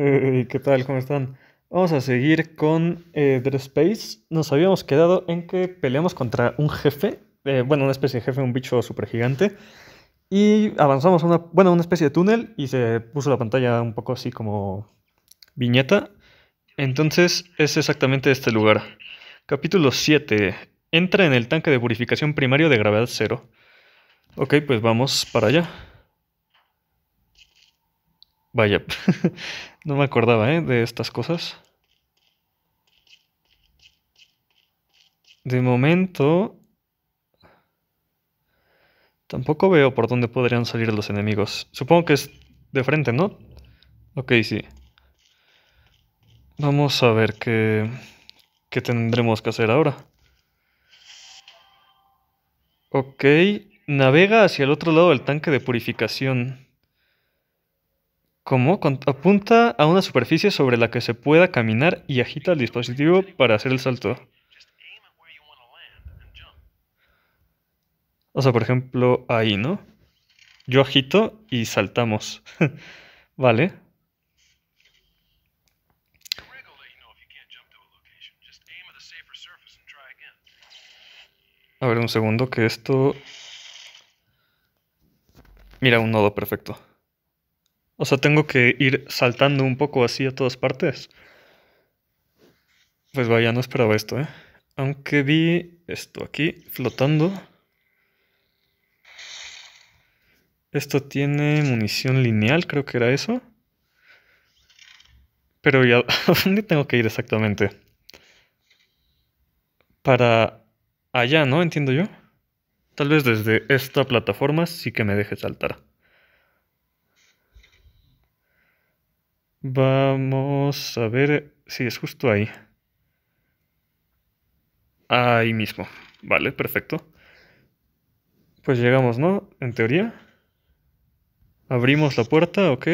Eh, ¿Qué tal? ¿Cómo están? Vamos a seguir con eh, Space. Nos habíamos quedado en que peleamos contra un jefe, eh, bueno, una especie de jefe, un bicho super gigante. Y avanzamos a una, bueno, una especie de túnel y se puso la pantalla un poco así como viñeta. Entonces es exactamente este lugar. Capítulo 7. Entra en el tanque de purificación primario de gravedad cero. Ok, pues vamos para allá. Vaya, no me acordaba ¿eh? de estas cosas. De momento... Tampoco veo por dónde podrían salir los enemigos. Supongo que es de frente, ¿no? Ok, sí. Vamos a ver qué, qué tendremos que hacer ahora. Ok, navega hacia el otro lado del tanque de purificación. ¿Cómo? apunta a una superficie sobre la que se pueda caminar y agita el dispositivo para hacer el salto. O sea, por ejemplo, ahí, ¿no? Yo agito y saltamos. vale. A ver, un segundo, que esto... Mira, un nodo perfecto. O sea, tengo que ir saltando un poco así a todas partes. Pues vaya, no esperaba esto, ¿eh? Aunque vi esto aquí flotando. Esto tiene munición lineal, creo que era eso. Pero ya, dónde tengo que ir exactamente? Para allá, ¿no? Entiendo yo. Tal vez desde esta plataforma sí que me deje saltar. Vamos a ver si es justo ahí. Ahí mismo. Vale, perfecto. Pues llegamos, ¿no? En teoría. Abrimos la puerta, ok.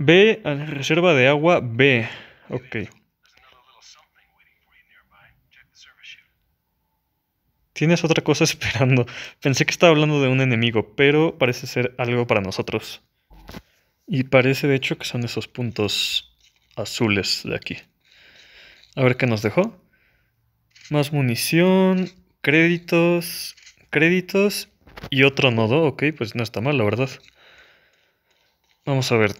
B reserva de agua B. Ok. Tienes otra cosa esperando. Pensé que estaba hablando de un enemigo, pero parece ser algo para nosotros. Y parece de hecho que son esos puntos azules de aquí. A ver qué nos dejó. Más munición, créditos, créditos y otro nodo. Ok, pues no está mal, la verdad. Vamos a ver.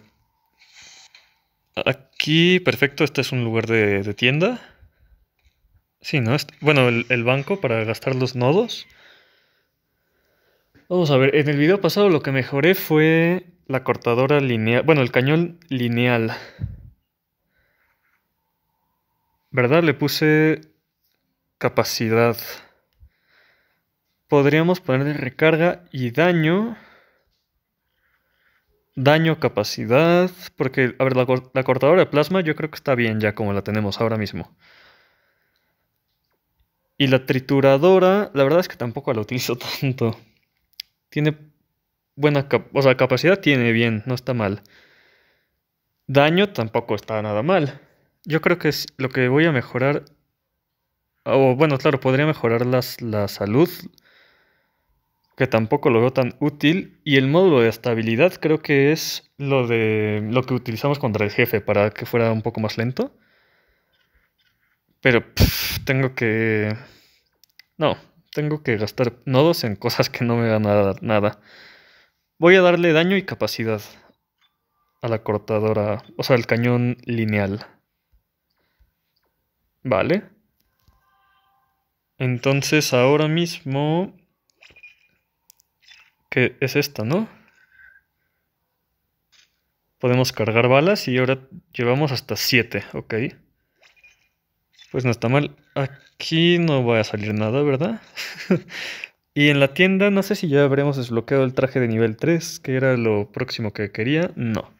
Aquí, perfecto, este es un lugar de, tienda. Sí, ¿no? es bueno, el banco para gastar los nodos. Vamos a ver, en el video pasado lo que mejoré fue la cortadora lineal. Bueno, el cañón lineal. ¿Verdad? Le puse capacidad. Podríamos ponerle recarga y daño. Daño, capacidad. Porque, a ver, la, cortadora de plasma yo creo que está bien ya como la tenemos ahora mismo. Y la trituradora, la verdad es que tampoco la utilizo tanto. Tiene buena o sea, capacidad tiene bien, no está mal. Daño tampoco está nada mal. Yo creo que es lo que voy a mejorar. O bueno, claro, podría mejorar la salud. Que tampoco lo veo tan útil. Y el módulo de estabilidad creo que es lo de. lo que utilizamos contra el jefe para que fuera un poco más lento. Pero tengo que. No, tengo que gastar nodos en cosas que no me van a dar nada. Voy a darle daño y capacidad a la cortadora, o sea, al cañón lineal. Vale. Entonces ahora mismo... Que es esta, ¿no? Podemos cargar balas y ahora llevamos hasta 7, ok. Pues no está mal. Aquí no va a salir nada, ¿verdad? Y en la tienda, no sé si ya habremos desbloqueado el traje de nivel 3, que era lo próximo que quería. No.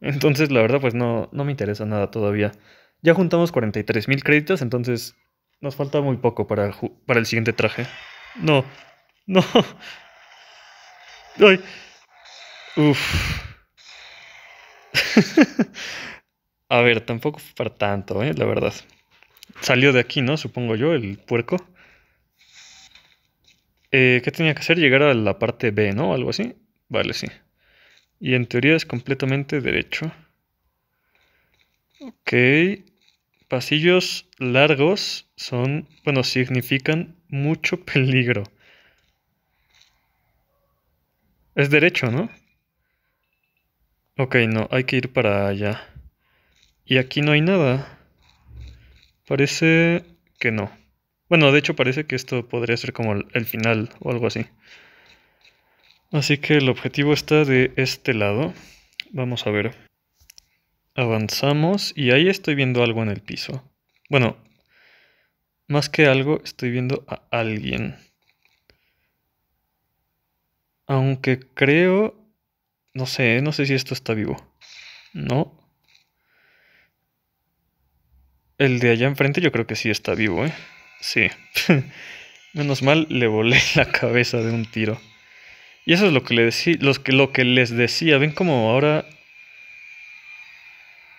Entonces, la verdad, pues no, no me interesa nada todavía. Ya juntamos 43 mil créditos, entonces nos falta muy poco para el, para el siguiente traje. No. No. Ay. Uf. A ver, tampoco fue para tanto, ¿eh? La verdad. Salió de aquí, ¿no? Supongo yo, el puerco. Eh, ¿Qué tenía que hacer? Llegar a la parte B, ¿no? Algo así. Vale, sí. Y en teoría es completamente derecho. Ok. Pasillos largos son, bueno, significan mucho peligro. Es derecho, ¿no? Ok, no, hay que ir para allá. Y aquí no hay nada. Parece que no. Bueno, de hecho parece que esto podría ser como el final o algo así. Así que el objetivo está de este lado. Vamos a ver. Avanzamos y ahí estoy viendo algo en el piso. Bueno, más que algo, estoy viendo a alguien. Aunque creo... No sé, no sé si esto está vivo. No. El de allá enfrente yo creo que sí está vivo, ¿eh? Sí. Menos mal le volé la cabeza de un tiro. Y eso es lo que, le lo que les decía. ¿Ven cómo ahora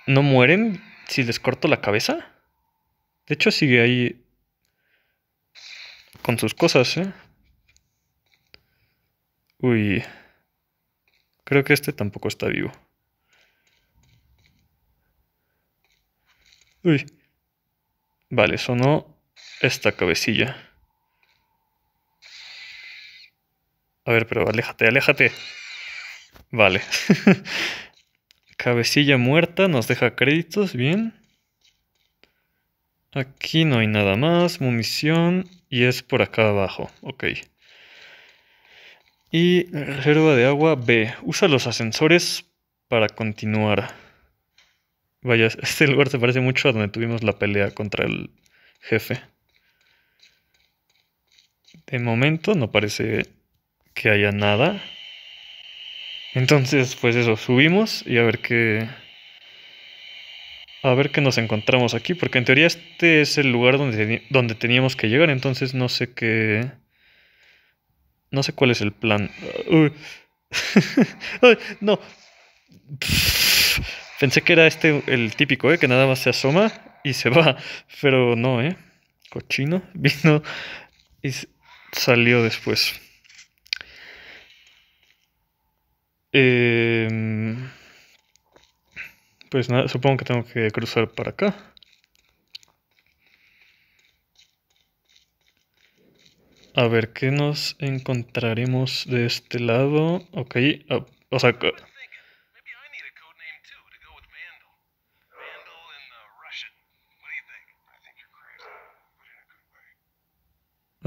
no mueren si les corto la cabeza? De hecho sigue ahí con sus cosas, ¿eh? Uy. Creo que este tampoco está vivo. Uy. Vale, sonó esta cabecilla. A ver, pero aléjate, aléjate. Vale. cabecilla muerta, nos deja créditos, bien. Aquí no hay nada más, munición y es por acá abajo, ok. Y reserva de agua B, usa los ascensores para continuar. Vaya, este lugar se parece mucho a donde tuvimos la pelea contra el jefe. De momento no parece que haya nada. Entonces, pues eso, subimos y a ver qué. A ver qué nos encontramos aquí, porque en teoría este es el lugar donde, donde teníamos que llegar, entonces no sé qué. No sé cuál es el plan. Uy. no. Pensé que era este el típico, ¿eh? que nada más se asoma y se va, pero no, ¿eh? Cochino, vino y salió después. Em, pues nada, supongo que tengo que cruzar para acá. A ver, ¿qué nos encontraremos de este lado? Ok, ah, o sea,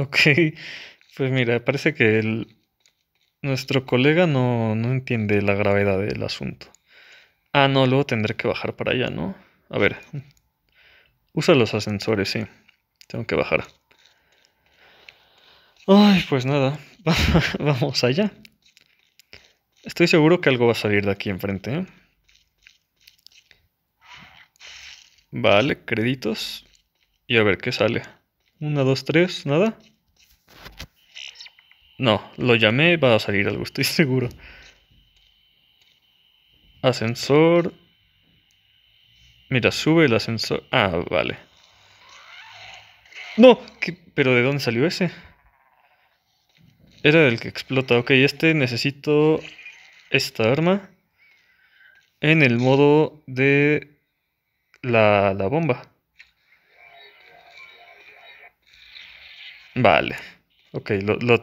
Ok, pues mira, parece que el, nuestro colega no, entiende la gravedad del asunto. Ah, no, luego tendré que bajar para allá, ¿no? A ver, usa los ascensores, sí. Tengo que bajar. Ay, pues nada, vamos allá. Estoy seguro que algo va a salir de aquí enfrente. ¿eh? Vale, créditos. Y a ver qué sale. 1, 2, 3, nada. No, lo llamé, va a salir algo, estoy seguro. Ascensor. Mira, sube el ascensor. Ah, vale. No, pero ¿de dónde salió ese? Era el que explota. Ok, este necesito esta arma en el modo de la bomba. Vale. Ok,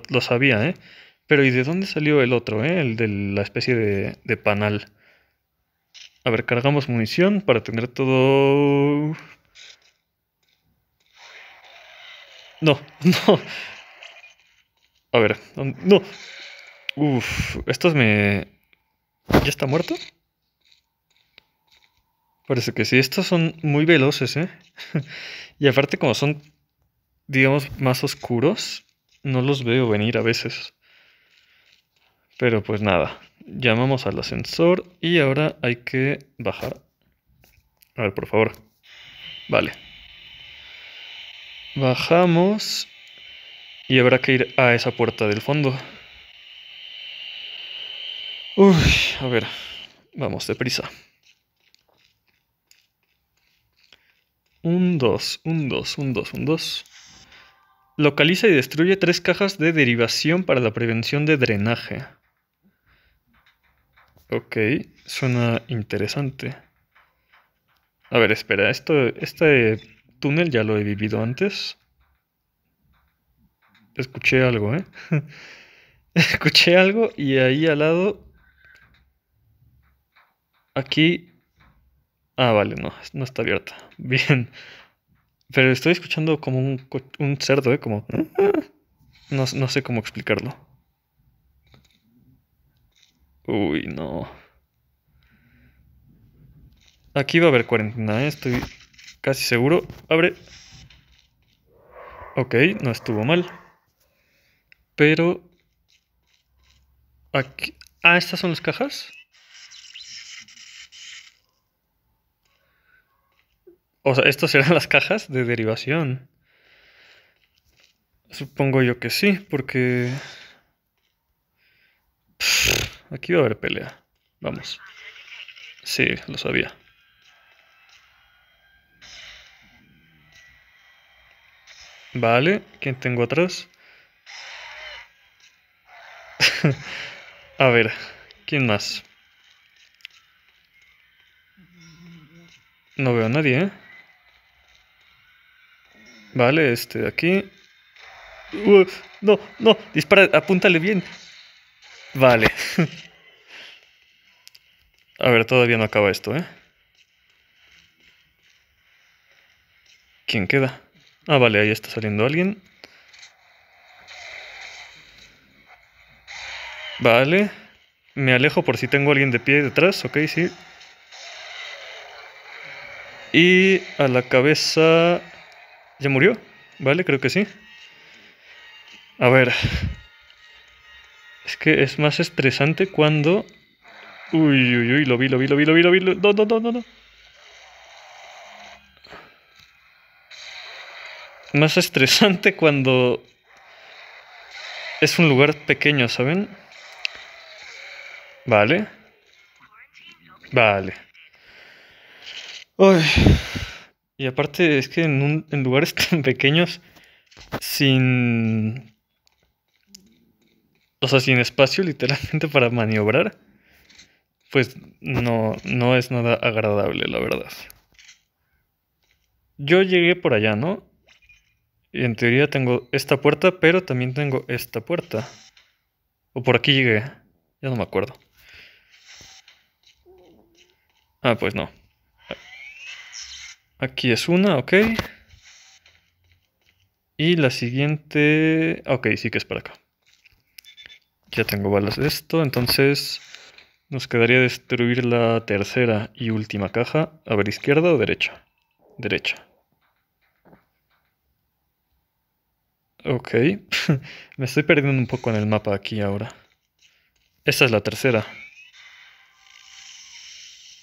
lo, sabía, ¿eh? Pero ¿y de dónde salió el otro, eh? El de la especie de, de panal. A ver, cargamos munición para tener todo... No, no. A ver, no. Uf, estos me... ¿Ya está muerto? Parece que sí, estos son muy veloces, ¿eh? y aparte como son digamos, más oscuros, no los veo venir a veces. Pero pues nada, llamamos al ascensor y ahora hay que bajar. A ver, por favor. Vale. Bajamos y habrá que ir a esa puerta del fondo. Uy, a ver, vamos deprisa. Un, dos, un, dos, un, dos, un, dos. Localiza y destruye tres cajas de derivación para la prevención de drenaje. Ok, suena interesante. A ver, espera, esto, este túnel ya lo he vivido antes. Escuché algo, ¿eh? Escuché algo y ahí al lado... Aquí... Ah, vale, no, no está abierta. Bien. Pero estoy escuchando como un, cerdo, ¿eh? Como... No, sé cómo explicarlo. Uy, no. Aquí va a haber cuarentena, ¿eh? estoy casi seguro. Abre. Ok, no estuvo mal. Pero... Aquí... Ah, estas son las cajas. O sea, estas eran las cajas de derivación. Supongo yo que sí, porque... aquí va a haber pelea. Vamos. Sí, lo sabía. Vale, ¿quién tengo atrás? A ver, ¿quién más? No veo a nadie, ¿eh? Vale, este de aquí. Uh, no, no, dispara, apúntale bien. Vale. A ver, todavía no acaba esto, ¿eh? ¿Quién queda? Ah, vale, ahí está saliendo alguien. Vale. Me alejo por si tengo alguien de pie detrás, ok, sí. Y a la cabeza ¿Ya murió? Vale, creo que sí. A ver. Es que es más estresante cuando... Uy, uy, uy, lo vi, lo vi, lo vi, lo vi, lo vi. No, no, no, no, no. Más estresante cuando... Es un lugar pequeño, ¿saben? Vale. Vale. Uy. Y aparte es que en, lugares tan pequeños, sin... O sea, sin espacio literalmente para maniobrar, pues no, no es nada agradable, la verdad. Yo llegué por allá, ¿no? Y en teoría tengo esta puerta, pero también tengo esta puerta. O por aquí llegué. Ya no me acuerdo. Ah, pues no. Aquí es una, ok. Y la siguiente... Ok, sí que es para acá. Ya tengo balas de esto, entonces nos quedaría destruir la tercera y última caja. A ver, izquierda o derecha. Derecha. Ok, me estoy perdiendo un poco en el mapa aquí ahora. Esta es la tercera.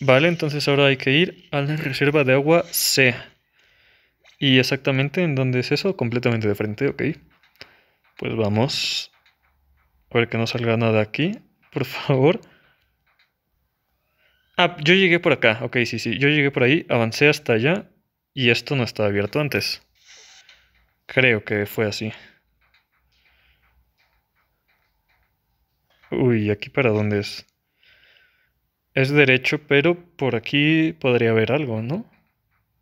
Vale, entonces ahora hay que ir a la reserva de agua C. Y exactamente en dónde es eso, completamente de frente, ok. Pues vamos. A ver que no salga nada aquí, por favor. Ah, yo llegué por acá, ok, sí, sí. Yo llegué por ahí, avancé hasta allá y esto no estaba abierto antes. Creo que fue así. Uy, ¿aquí para dónde es? es derecho, pero por aquí podría haber algo, ¿no?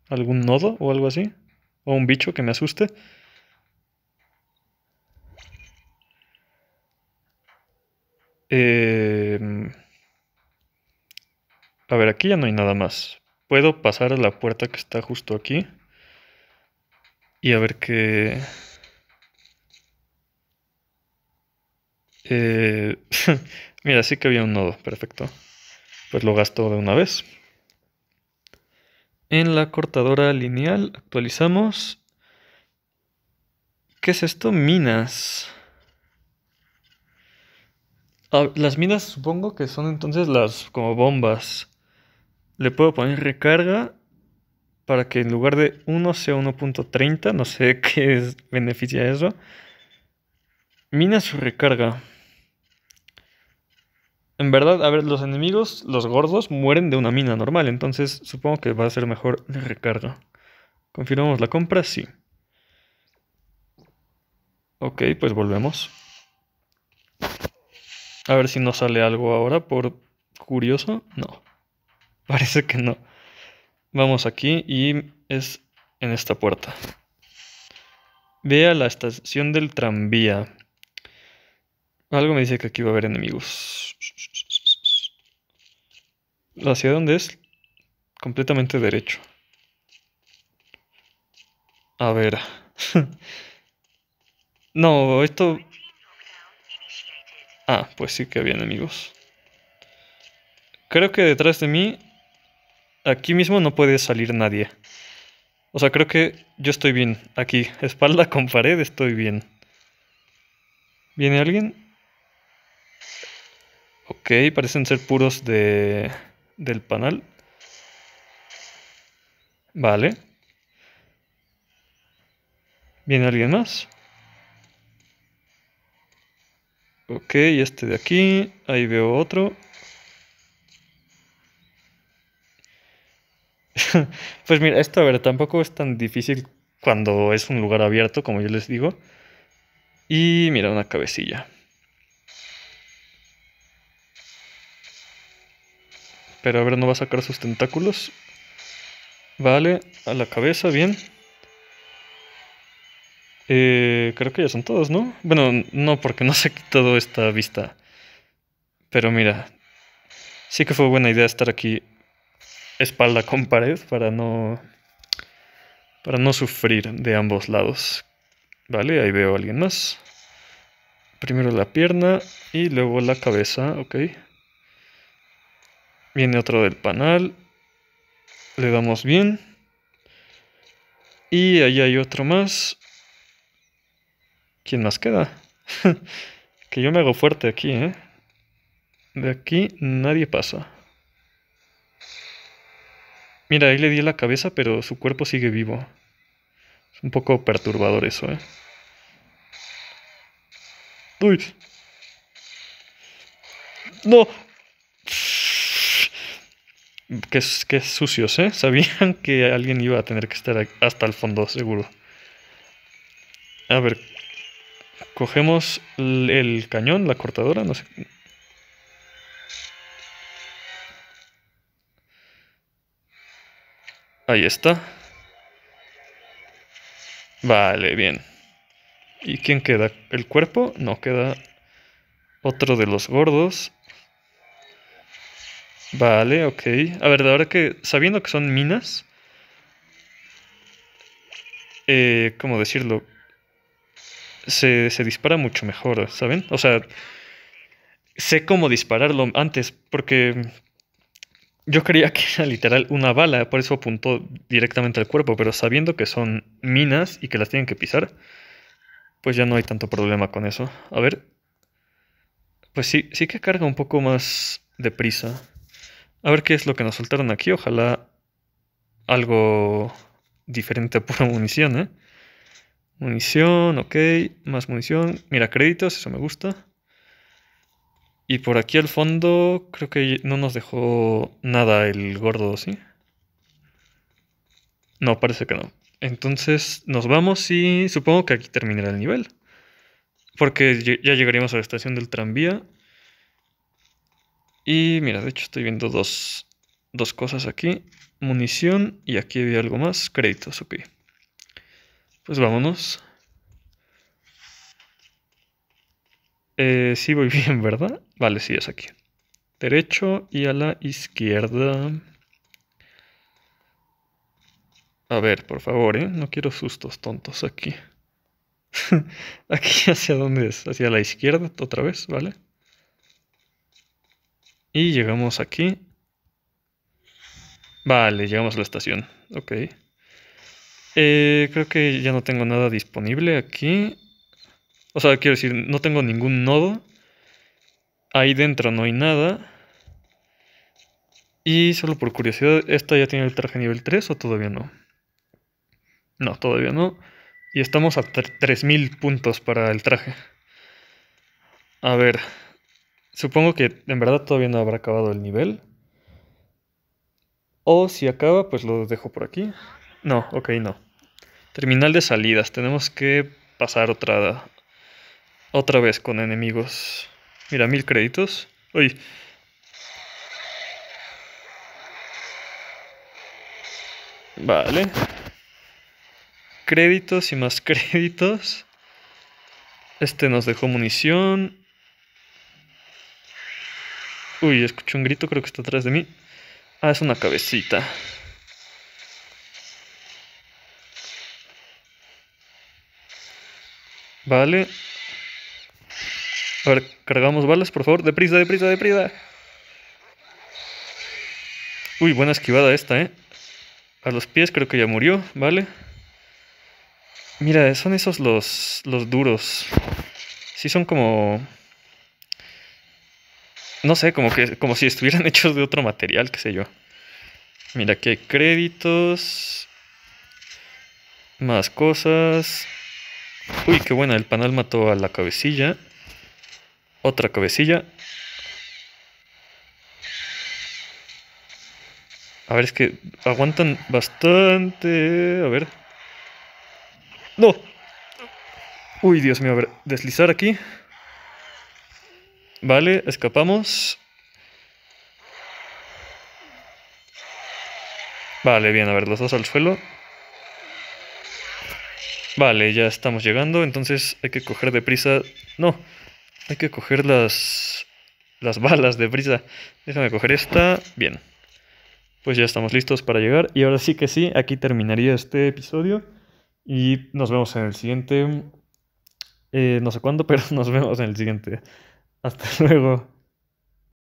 ¿Algún nodo o algo así? ¿O un bicho que me asuste? Em, a ver, aquí ya no hay nada más. Puedo pasar a la puerta que está justo aquí. Y a ver qué... Eh, mira, sí que había un nodo, perfecto pues lo gasto de una vez. En la cortadora lineal actualizamos. ¿Qué es esto? Minas. Ah, las minas supongo que son entonces las como bombas. Le puedo poner recarga para que en lugar de 1 sea 1.30. No sé qué beneficia eso. Minas recarga. En verdad, a ver, los enemigos, los gordos, mueren de una mina normal. Entonces supongo que va a ser mejor la recarga. ¿Confirmamos la compra? Sí. Ok, pues volvemos. A ver si nos sale algo ahora por curioso. No. Parece que no. Vamos aquí y es en esta puerta. Ve a la estación del tranvía. Algo me dice que aquí va a haber enemigos. ¿Hacia dónde es? Completamente derecho. A ver. no, esto... Ah, pues sí que había enemigos. Creo que detrás de mí... Aquí mismo no puede salir nadie. O sea, creo que yo estoy bien. Aquí, espalda con pared, estoy bien. ¿Viene alguien? Ok, parecen ser puros de, del panal. Vale. ¿Viene alguien más? Ok, este de aquí. Ahí veo otro. pues mira, esto a ver, tampoco es tan difícil cuando es un lugar abierto, como yo les digo. Y mira, una cabecilla. Pero a ver, no va a sacar sus tentáculos. Vale, a la cabeza, bien. Eh, creo que ya son todos, ¿no? Bueno, no, porque no se ha quitado esta vista. Pero mira, sí que fue buena idea estar aquí espalda con pared para no para no sufrir de ambos lados. Vale, ahí veo a alguien más. Primero la pierna y luego la cabeza, ok. Viene otro del panal. Le damos bien. Y ahí hay otro más. ¿Quién más queda? que yo me hago fuerte aquí, ¿eh? De aquí nadie pasa. Mira, ahí le di la cabeza, pero su cuerpo sigue vivo. Es un poco perturbador eso, ¿eh? ¡Uy! ¡No! Qué, sucios, ¿eh? Sabían que alguien iba a tener que estar hasta el fondo, seguro. A ver. Cogemos el, cañón, la cortadora, no sé. Ahí está. Vale, bien. ¿Y quién queda? ¿El cuerpo? No, queda otro de los gordos. Vale, ok. A ver, ahora que, sabiendo que son minas, eh, ¿cómo decirlo? Se, se dispara mucho mejor, ¿saben? O sea, sé cómo dispararlo antes, porque yo creía que era literal una bala, por eso apuntó directamente al cuerpo, pero sabiendo que son minas y que las tienen que pisar, pues ya no hay tanto problema con eso. A ver. Pues sí, sí que carga un poco más deprisa. A ver qué es lo que nos soltaron aquí. Ojalá algo diferente a pura munición, ¿eh? Munición, ok. Más munición. Mira, créditos, eso me gusta. Y por aquí al fondo creo que no nos dejó nada el gordo, ¿sí? No, parece que no. Entonces nos vamos y supongo que aquí terminará el nivel. Porque ya llegaríamos a la estación del tranvía y mira, de hecho estoy viendo dos, cosas aquí. Munición y aquí había algo más. Créditos, ok. Pues vámonos. Eh, sí voy bien, ¿verdad? Vale, sí, es aquí. Derecho y a la izquierda. A ver, por favor, ¿eh? No quiero sustos tontos aquí. aquí hacia dónde es? Hacia la izquierda otra vez, ¿vale? Y llegamos aquí. Vale, llegamos a la estación. Ok. Eh, creo que ya no tengo nada disponible aquí. O sea, quiero decir, no tengo ningún nodo. Ahí dentro no hay nada. Y solo por curiosidad, ¿esta ya tiene el traje nivel 3 o todavía no? No, todavía no. Y estamos a 3.000 puntos para el traje. A ver, Supongo que en verdad todavía no habrá acabado el nivel. O si acaba, pues lo dejo por aquí. No, ok, no. Terminal de salidas. Tenemos que pasar otra, otra vez con enemigos. Mira, mil créditos. Uy. Vale. Créditos y más créditos. Este nos dejó munición. Uy, escuché un grito, creo que está atrás de mí. Ah, es una cabecita. Vale. A ver, cargamos balas, por favor. Deprisa, deprisa, deprisa. Uy, buena esquivada esta, ¿eh? A los pies creo que ya murió, ¿vale? Mira, son esos los, los duros. Sí son como... No sé, como que como si estuvieran hechos de otro material, qué sé yo. Mira que créditos. Más cosas. Uy, qué buena, el panal mató a la cabecilla. Otra cabecilla. A ver, es que aguantan bastante. Eh, a ver. ¡No! Uy, Dios mío, a ver, deslizar aquí. Vale, escapamos. Vale, bien, a ver, los dos al suelo. Vale, ya estamos llegando, entonces hay que coger deprisa... No, hay que coger las... las balas deprisa. Déjame coger esta. Bien. Pues ya estamos listos para llegar. Y ahora sí que sí, aquí terminaría este episodio. Y nos vemos en el siguiente... Eh, no sé cuándo, pero nos vemos en el siguiente. Hasta luego.